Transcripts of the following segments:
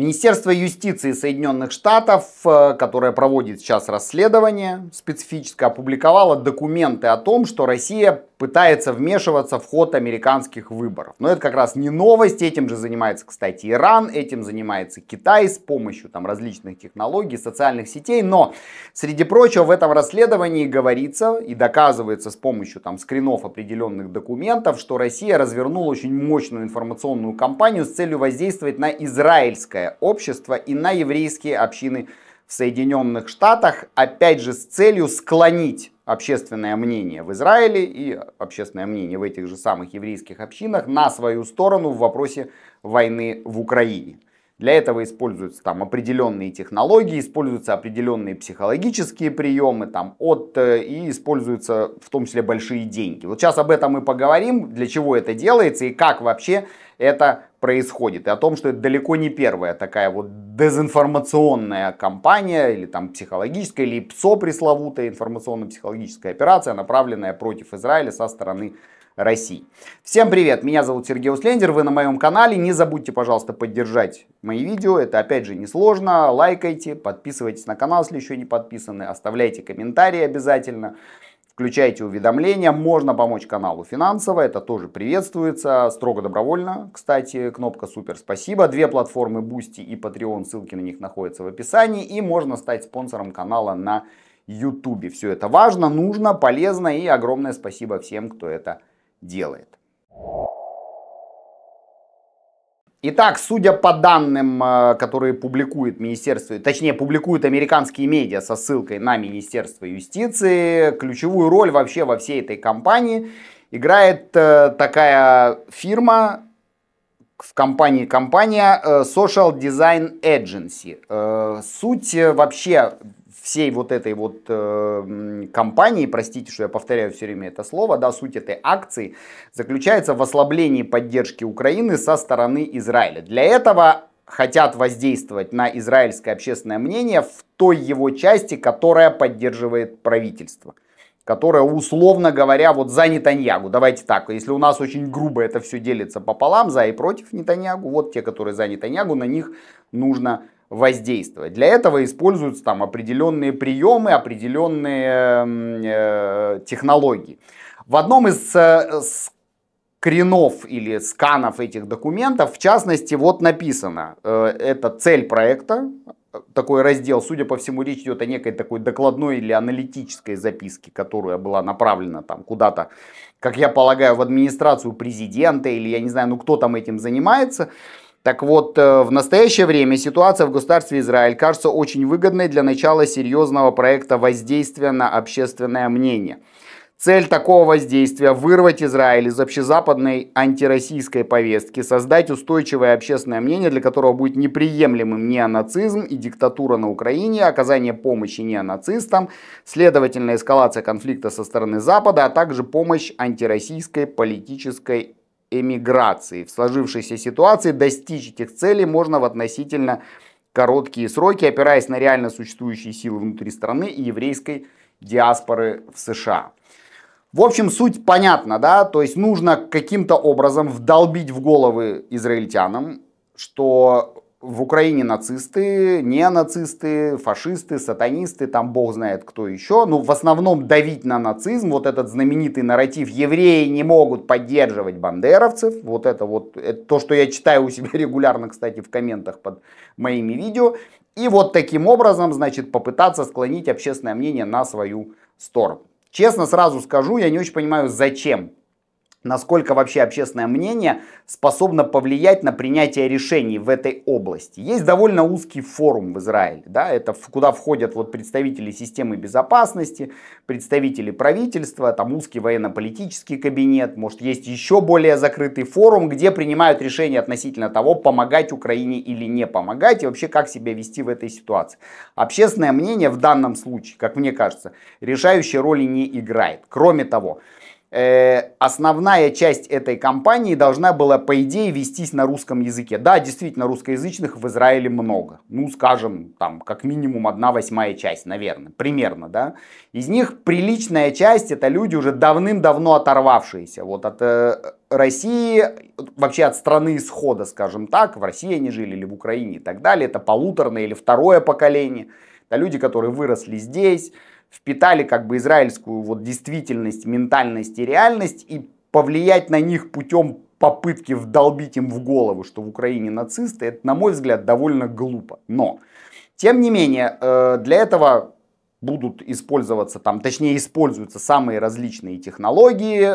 Министерство юстиции Соединенных Штатов, э, которое проводит сейчас расследование специфическое, опубликовало документы о том, что Россия пытается вмешиваться в ход американских выборов. Но это как раз не новость, этим же занимается, кстати, Иран, этим занимается Китай с помощью там различных технологий, социальных сетей, но, среди прочего, в этом расследовании говорится и доказывается с помощью там скринов определенных документов, что Россия развернула очень мощную информационную кампанию с целью воздействовать на израильское еврейское общество и на еврейские общины в Соединенных Штатах, опять же с целью склонить общественное мнение в Израиле и общественное мнение в этих же самых еврейских общинах на свою сторону в вопросе войны в Украине. Для этого используются там определенные технологии, используются определенные психологические приемы там от э, и используются в том числе большие деньги. Вот сейчас об этом мы поговорим, для чего это делается и как вообще это происходит. И о том, что это далеко не первая такая вот дезинформационная кампания или там психологическая, или ПСО пресловутая информационно-психологическая операция, направленная против Израиля со стороны России. Всем привет, меня зовут Сергей Услендер, вы на моем канале. Не забудьте, пожалуйста, поддержать мои видео, это опять же несложно. Лайкайте, подписывайтесь на канал, если еще не подписаны, оставляйте комментарии обязательно. Включайте уведомления, можно помочь каналу финансово, это тоже приветствуется, строго добровольно, кстати, кнопка супер спасибо, две платформы Boosty и Patreon, ссылки на них находятся в описании, и можно стать спонсором канала на YouTube. Все это важно, нужно, полезно и огромное спасибо всем, кто это делает. Итак, судя по данным, э, которые публикует министерство, точнее публикуют американские медиа со ссылкой на Министерство юстиции, ключевую роль вообще во всей этой кампании играет э, такая фирма, в компании компания э, Social Design Agency. Суть вообще всей вот этой вот э, компании, простите, что я повторяю все время это слово, да, суть этой акции заключается в ослаблении поддержки Украины со стороны Израиля. Для этого хотят воздействовать на израильское общественное мнение в той его части, которая поддерживает правительство которая, условно говоря, вот за Нетаньягу. Давайте так, если у нас очень грубо это все делится пополам, за и против Нетаньягу, вот те, которые за Нетаньягу, на них нужно воздействовать. Для этого используются там определенные приемы, определенные э, технологии. В одном из э, скринов или сканов этих документов, в частности, вот написано, э, это цель проекта, такой раздел, судя по всему, речь идет о некой такой докладной или аналитической записке, которая была направлена там куда-то, как я полагаю, в администрацию президента или я не знаю, ну кто там этим занимается. Так вот, э, в настоящее время ситуация в государстве Израиль кажется очень выгодной для начала серьезного проекта воздействия на общественное мнение. Цель такого воздействия – вырвать Израиль из общезападной антироссийской повестки, создать устойчивое общественное мнение, для которого будет неприемлемым неонацизм и диктатура на Украине, оказание помощи неонацистам, следовательно, эскалация конфликта со стороны Запада, а также помощь антироссийской политической эмиграции. В сложившейся ситуации достичь этих целей можно в относительно короткие сроки, опираясь на реально существующие силы внутри страны и еврейской диаспоры в США. В общем, суть понятна, да, то есть нужно каким-то образом вдолбить в головы израильтянам, что в Украине нацисты, не нацисты, фашисты, сатанисты, там бог знает кто еще. Ну, в основном давить на нацизм, вот этот знаменитый нарратив «евреи не могут поддерживать бандеровцев», вот это вот, это то, что я читаю у себя регулярно, кстати, в комментах под моими видео. И вот таким образом, значит, попытаться склонить общественное мнение на свою сторону. Честно сразу скажу, я не очень понимаю, зачем насколько вообще общественное мнение способно повлиять на принятие решений в этой области. Есть довольно узкий форум в Израиле, да, это куда входят вот представители системы безопасности, представители правительства, там узкий военно-политический кабинет, может есть еще более закрытый форум, где принимают решения относительно того, помогать Украине или не помогать, и вообще как себя вести в этой ситуации. Общественное мнение в данном случае, как мне кажется, решающей роли не играет. Кроме того, э, основная часть этой компании должна была, по идее, вестись на русском языке. Да, действительно, русскоязычных в Израиле много. Ну, скажем, там, как минимум, одна восьмая часть, наверное, примерно, да. Из них приличная часть – это люди, уже давным-давно оторвавшиеся вот от э, России, вообще от страны исхода, скажем так. В России они жили или в Украине и так далее. Это полуторное или второе поколение. Это люди, которые выросли здесь, впитали как бы израильскую вот действительность, ментальность и реальность и повлиять на них путем попытки вдолбить им в голову, что в Украине нацисты, это, на мой взгляд, довольно глупо. Но, тем не менее, э, для этого будут использоваться там, точнее используются самые различные технологии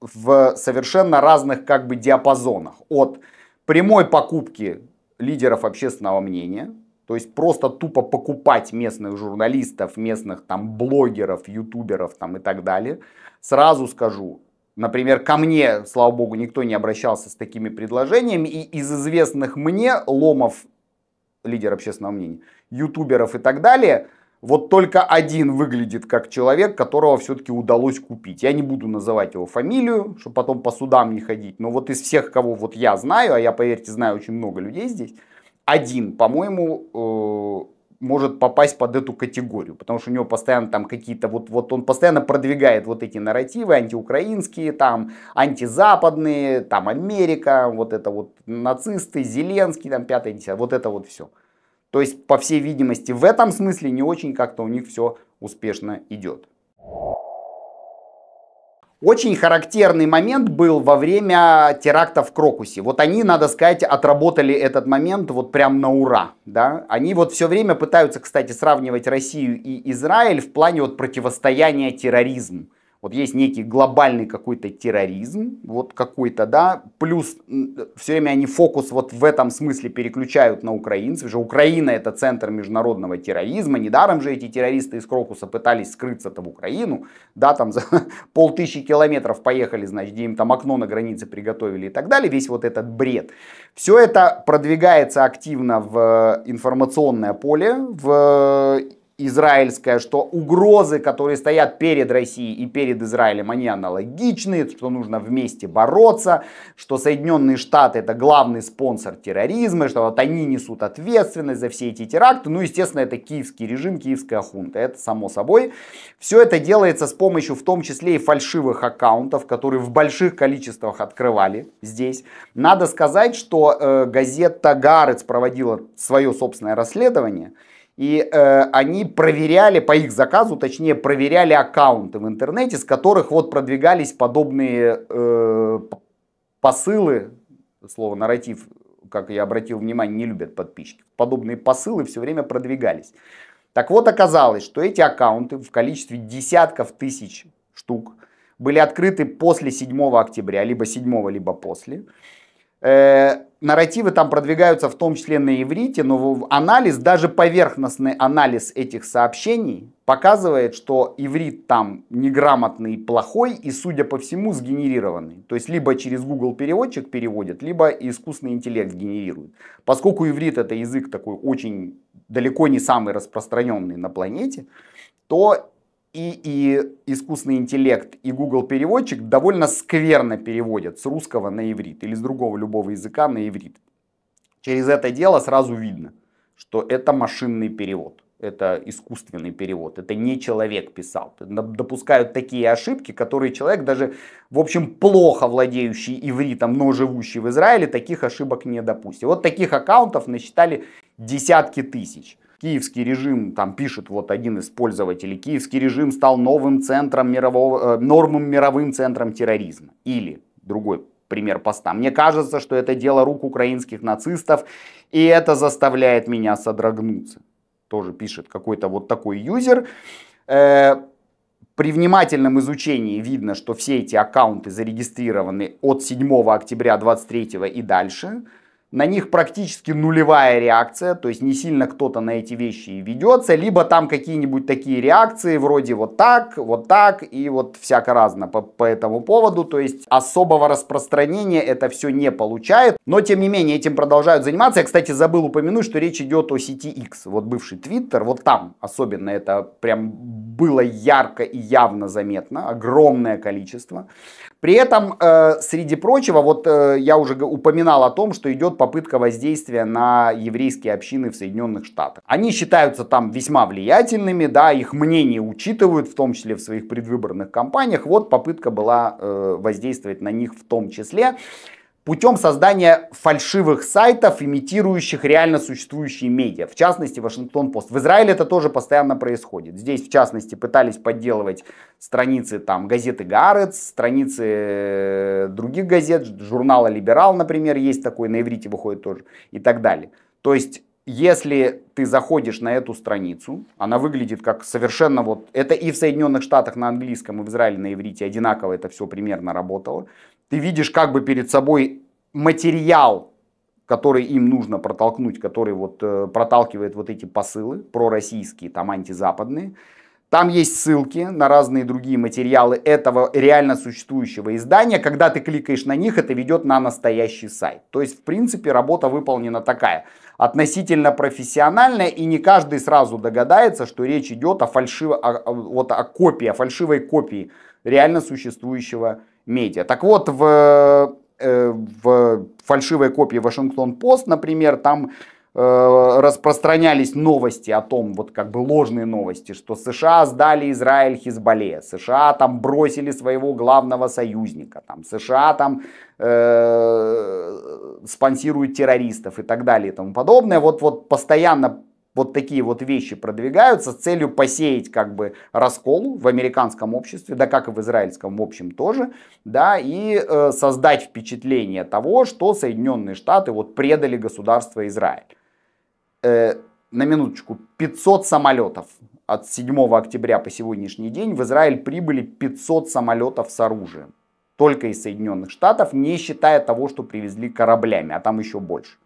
в совершенно разных как бы диапазонах. От прямой покупки лидеров общественного мнения, то есть просто тупо покупать местных журналистов, местных там блогеров, ютуберов там и так далее. Сразу скажу, Например, ко мне, слава богу, никто не обращался с такими предложениями. И из известных мне ломов, лидер общественного мнения, ютуберов и так далее, вот только один выглядит как человек, которого все-таки удалось купить. Я не буду называть его фамилию, чтобы потом по судам не ходить. Но вот из всех, кого вот я знаю, а я, поверьте, знаю очень много людей здесь, один, по-моему, э, может попасть под эту категорию, потому что у него постоянно там какие-то вот, вот он постоянно продвигает вот эти нарративы антиукраинские, там антизападные, там Америка, вот это вот нацисты, Зеленский, там пятое, десятое, вот это вот все. То есть, по всей видимости, в этом смысле не очень как-то у них все успешно идет. Очень характерный момент был во время теракта в Крокусе. Вот они, надо сказать, отработали этот момент вот прям на ура. Да? Они вот все время пытаются, кстати, сравнивать Россию и Израиль в плане вот противостояния терроризму. Вот есть некий глобальный какой-то терроризм, вот какой-то, да, плюс все время они фокус вот в этом смысле переключают на украинцев, же Украина это центр международного терроризма, недаром же эти террористы из Крокуса пытались скрыться-то в Украину, да, там за полтысячи километров поехали, значит, где им там окно на границе приготовили и так далее, весь вот этот бред. Все это продвигается активно в э, информационное поле, в израильская, что угрозы, которые стоят перед Россией и перед Израилем, они аналогичны, что нужно вместе бороться, что Соединенные Штаты это главный спонсор терроризма, что вот они несут ответственность за все эти теракты. Ну, естественно, это киевский режим, киевская хунта, это само собой. Все это делается с помощью в том числе и фальшивых аккаунтов, которые в больших количествах открывали здесь. Надо сказать, что э, газета «Гарец» проводила свое собственное расследование – и э, они проверяли, по их заказу, точнее, проверяли аккаунты в интернете, с которых вот продвигались подобные э, посылы, слово нарратив, как я обратил внимание, не любят подписчики, подобные посылы все время продвигались. Так вот, оказалось, что эти аккаунты в количестве десятков тысяч штук были открыты после 7 октября, либо 7, либо после. Э, нарративы там продвигаются в том числе на иврите, но анализ, даже поверхностный анализ этих сообщений показывает, что иврит там неграмотный, плохой и, судя по всему, сгенерированный. То есть либо через Google переводчик переводят, либо искусственный интеллект генерирует. Поскольку иврит это язык такой очень далеко не самый распространенный на планете, то и, и искусственный интеллект, и Google переводчик довольно скверно переводят с русского на иврит или с другого любого языка на иврит. Через это дело сразу видно, что это машинный перевод, это искусственный перевод, это не человек писал. Допускают такие ошибки, которые человек даже, в общем, плохо владеющий ивритом, но живущий в Израиле, таких ошибок не допустит. Вот таких аккаунтов насчитали десятки тысяч киевский режим, там пишет вот один из пользователей, киевский режим стал новым центром мирового, э, нормым мировым центром терроризма. Или другой пример поста. Мне кажется, что это дело рук украинских нацистов, и это заставляет меня содрогнуться. Тоже пишет какой-то вот такой юзер. Э, при внимательном изучении видно, что все эти аккаунты зарегистрированы от 7 октября 23 и дальше на них практически нулевая реакция, то есть не сильно кто-то на эти вещи ведется, либо там какие-нибудь такие реакции вроде вот так, вот так и вот всяко разно по, по этому поводу, то есть особого распространения это все не получает, но тем не менее этим продолжают заниматься. Я, кстати, забыл упомянуть, что речь идет о сети X, вот бывший Twitter, вот там особенно это прям было ярко и явно заметно, огромное количество. При этом, э, среди прочего, вот э, я уже упоминал о том, что идет попытка воздействия на еврейские общины в Соединенных Штатах. Они считаются там весьма влиятельными, да, их мнение учитывают, в том числе в своих предвыборных кампаниях. Вот попытка была э, воздействовать на них в том числе путем создания фальшивых сайтов, имитирующих реально существующие медиа, в частности Вашингтон Пост. В Израиле это тоже постоянно происходит. Здесь, в частности, пытались подделывать страницы там газеты Гарец, страницы э, других газет, журнала Либерал, например, есть такой, на иврите выходит тоже и так далее. То есть если ты заходишь на эту страницу, она выглядит как совершенно вот... Это и в Соединенных Штатах на английском, и в Израиле на иврите одинаково это все примерно работало. Ты видишь как бы перед собой материал, который им нужно протолкнуть, который вот э, проталкивает вот эти посылы, пророссийские, там антизападные. Там есть ссылки на разные другие материалы этого реально существующего издания. Когда ты кликаешь на них, это ведет на настоящий сайт. То есть, в принципе, работа выполнена такая. Относительно профессиональная, и не каждый сразу догадается, что речь идет о, фальшив... о, вот, о копии, о фальшивой копии реально существующего медиа. Так вот, в, э, в фальшивой копии Вашингтон-Пост, например, там э, распространялись новости о том, вот как бы ложные новости, что США сдали Израиль Хизбалле, США там бросили своего главного союзника, там США там э, спонсируют террористов и так далее и тому подобное. Вот, вот постоянно вот такие вот вещи продвигаются с целью посеять как бы раскол в американском обществе, да как и в израильском в общем тоже, да, и э, создать впечатление того, что Соединенные Штаты вот предали государство Израиль. Э, на минуточку, 500 самолетов от 7 октября по сегодняшний день в Израиль прибыли 500 самолетов с оружием. Только из Соединенных Штатов, не считая того, что привезли кораблями, а там еще больше.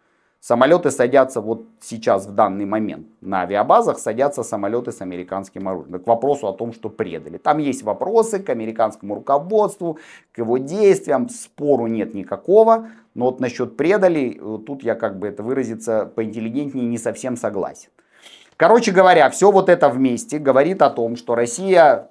Самолеты садятся вот сейчас, в данный момент, на авиабазах садятся самолеты с американским оружием. К вопросу о том, что предали. Там есть вопросы к американскому руководству, к его действиям, спору нет никакого. Но вот насчет предали, э, тут я как бы это выразиться поинтеллигентнее не совсем согласен. Короче говоря, все вот это вместе говорит о том, что Россия,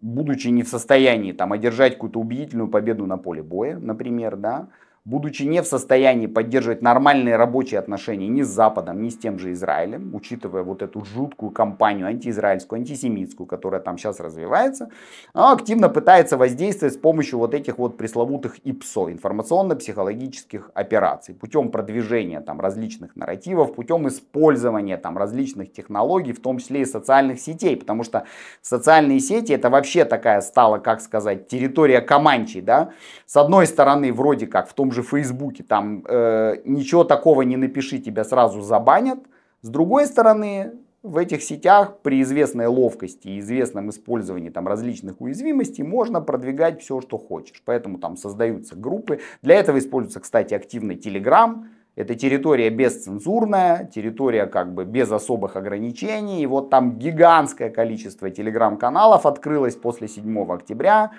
будучи не в состоянии там одержать какую-то убедительную победу на поле боя, например, да, будучи не в состоянии поддерживать нормальные рабочие отношения ни с Западом, ни с тем же Израилем, учитывая вот эту жуткую кампанию антиизраильскую, антисемитскую, которая там сейчас развивается, активно пытается воздействовать с помощью вот этих вот пресловутых ИПСО, информационно-психологических операций, путем продвижения там различных нарративов, путем использования там различных технологий, в том числе и социальных сетей, потому что социальные сети это вообще такая стала, как сказать, территория Каманчи, да, с одной стороны вроде как в том том же Фейсбуке, там э, ничего такого не напиши, тебя сразу забанят. С другой стороны, в этих сетях при известной ловкости и известном использовании там различных уязвимостей можно продвигать все, что хочешь. Поэтому там создаются группы. Для этого используется, кстати, активный Telegram. Это территория бесцензурная, территория как бы без особых ограничений. И вот там гигантское количество телеграм-каналов открылось после 7 октября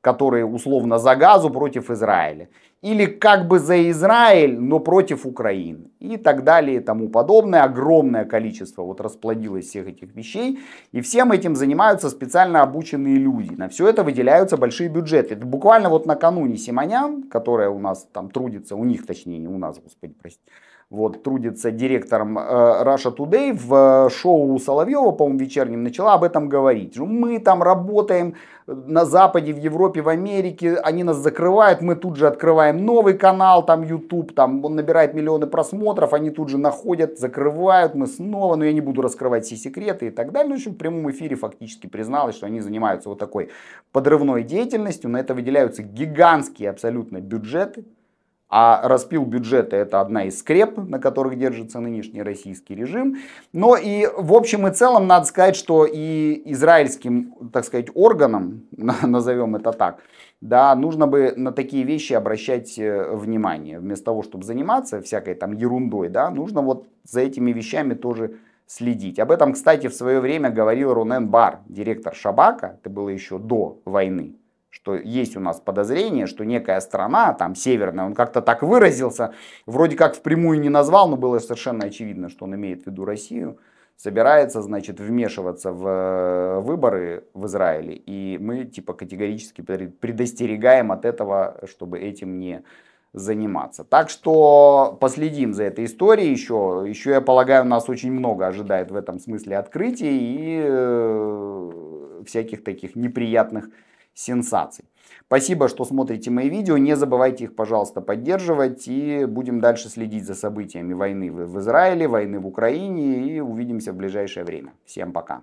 которые условно за газу против Израиля. Или как бы за Израиль, но против Украины. И так далее и тому подобное. Огромное количество вот расплодилось всех этих вещей. И всем этим занимаются специально обученные люди. На все это выделяются большие бюджеты. Это буквально вот накануне Симонян, которая у нас там трудится, у них точнее, не у нас, господи, простите, вот, трудится директором э, Russia Today, в э, шоу Соловьева, по-моему, вечернем, начала об этом говорить. Мы там работаем э, на Западе, в Европе, в Америке, они нас закрывают, мы тут же открываем новый канал, там YouTube, там он набирает миллионы просмотров, они тут же находят, закрывают, мы снова, но я не буду раскрывать все секреты и так далее. Ну, в общем, в прямом эфире фактически призналась, что они занимаются вот такой подрывной деятельностью, на это выделяются гигантские абсолютно бюджеты, а распил бюджета – это одна из скреп, на которых держится нынешний российский режим. Но и в общем и целом надо сказать, что и израильским, так сказать, органам, назовем это так, да, нужно бы на такие вещи обращать э, внимание. Вместо того, чтобы заниматься всякой там ерундой, да, нужно вот за этими вещами тоже следить. Об этом, кстати, в свое время говорил Рунен Бар, директор Шабака, это было еще до войны, что есть у нас подозрение, что некая страна, там северная, он как-то так выразился, вроде как впрямую не назвал, но было совершенно очевидно, что он имеет в виду Россию, собирается, значит, вмешиваться в э, выборы в Израиле. И мы, типа, категорически предостерегаем от этого, чтобы этим не заниматься. Так что последим за этой историей еще. Еще, я полагаю, нас очень много ожидает в этом смысле открытий и э, всяких таких неприятных сенсаций. Спасибо, что смотрите мои видео. Не забывайте их, пожалуйста, поддерживать. И будем дальше следить за событиями войны в Израиле, войны в Украине. И увидимся в ближайшее время. Всем пока.